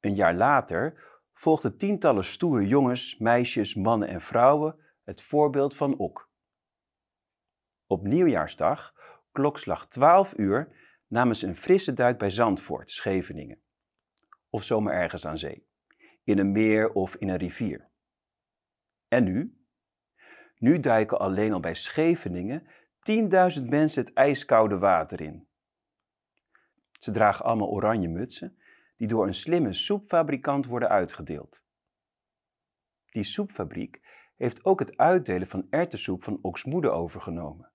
Een jaar later volgden tientallen stoere jongens, meisjes, mannen en vrouwen het voorbeeld van Ok. Op nieuwjaarsdag, klokslag 12 uur, namen ze een frisse duik bij Zandvoort, Scheveningen. Of zomaar ergens aan zee, in een meer of in een rivier. En nu? Nu duiken alleen al bij Scheveningen 10.000 mensen het ijskoude water in. Ze dragen allemaal oranje mutsen die door een slimme soepfabrikant worden uitgedeeld. Die soepfabriek heeft ook het uitdelen van erwtensoep van Oxmoede overgenomen.